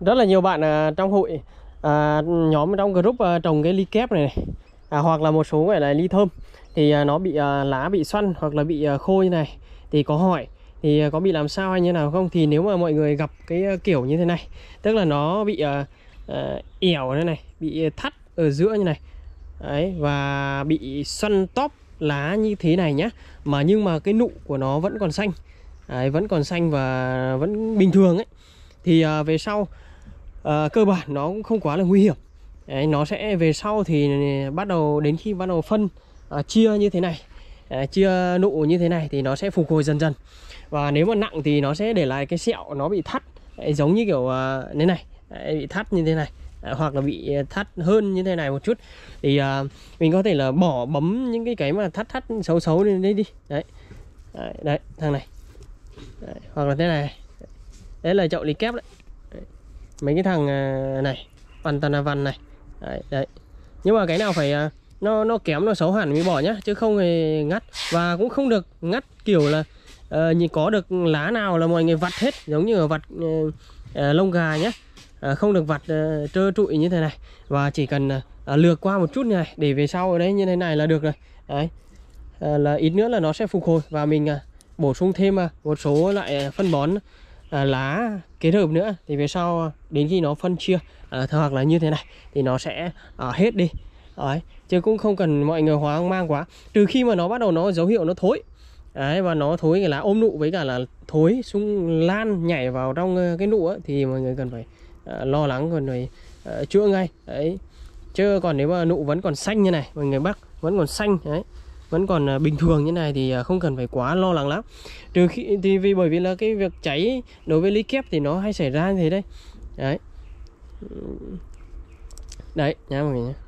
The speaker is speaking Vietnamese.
rất là nhiều bạn à, trong hội à, nhóm trong group à, trồng cái ly kép này, này. À, hoặc là một số người là ly thơm thì à, nó bị à, lá bị xoăn hoặc là bị à, khô như này thì có hỏi thì à, có bị làm sao hay như nào không thì nếu mà mọi người gặp cái à, kiểu như thế này tức là nó bị à, à, ẻo như này bị thắt ở giữa như này đấy và bị xoăn tóp lá như thế này nhá mà nhưng mà cái nụ của nó vẫn còn xanh đấy, vẫn còn xanh và vẫn bình thường ấy thì à, về sau Ờ, cơ bản nó cũng không quá là nguy hiểm Đấy, nó sẽ về sau thì bắt đầu đến khi bắt đầu phân uh, chia như thế này uh, chia nụ như thế này thì nó sẽ phục hồi dần dần và nếu mà nặng thì nó sẽ để lại cái sẹo nó bị thắt Đấy, giống như kiểu uh, thế này Đấy, bị thắt như thế này Đấy, hoặc là bị thắt hơn như thế này một chút thì uh, mình có thể là bỏ bấm những cái cái mà thắt thắt xấu xấu lên đấy đi đấy đấy, đấy thằng này đấy, hoặc là thế này đấy là chậu lý kép đấy mấy cái thằng à, này Pantanavan này đấy, đấy nhưng mà cái nào phải à, nó nó kém nó xấu hẳn mới bỏ nhá chứ không thì ngắt và cũng không được ngắt kiểu là uh, ờ, nhìn có được lá nào là mọi người vặt hết giống như ở vặt uh, lông gà nhé uh, không được vặt uh, trơ trụi như thế này và chỉ cần uh, lược qua một chút như này để về sau ở đấy như thế này là được rồi đấy uh, là ít nữa là nó sẽ phục hồi và mình uh, bổ sung thêm uh, một số loại phân bón à, lá kết hợp nữa thì về sau à, đến khi nó phân chia à, hoặc là như thế này thì nó sẽ à, hết đi đấy chứ cũng không cần mọi người hóa mang quá Từ khi mà nó bắt đầu nó dấu hiệu nó thối đấy và nó thối cái lá ôm nụ với cả là thối xung lan nhảy vào trong à, cái nụ ấy, thì mọi người cần phải à, lo lắng cần phải à, chữa ngay đấy chứ còn nếu mà nụ vẫn còn xanh như này mọi người bắt vẫn còn xanh đấy vẫn còn à, bình thường như này thì à, không cần phải quá lo lắng lắm trừ khi thì vì bởi vì là cái việc cháy đối với lý kép thì nó hay xảy ra như thế đây đấy đấy nha mọi người nhé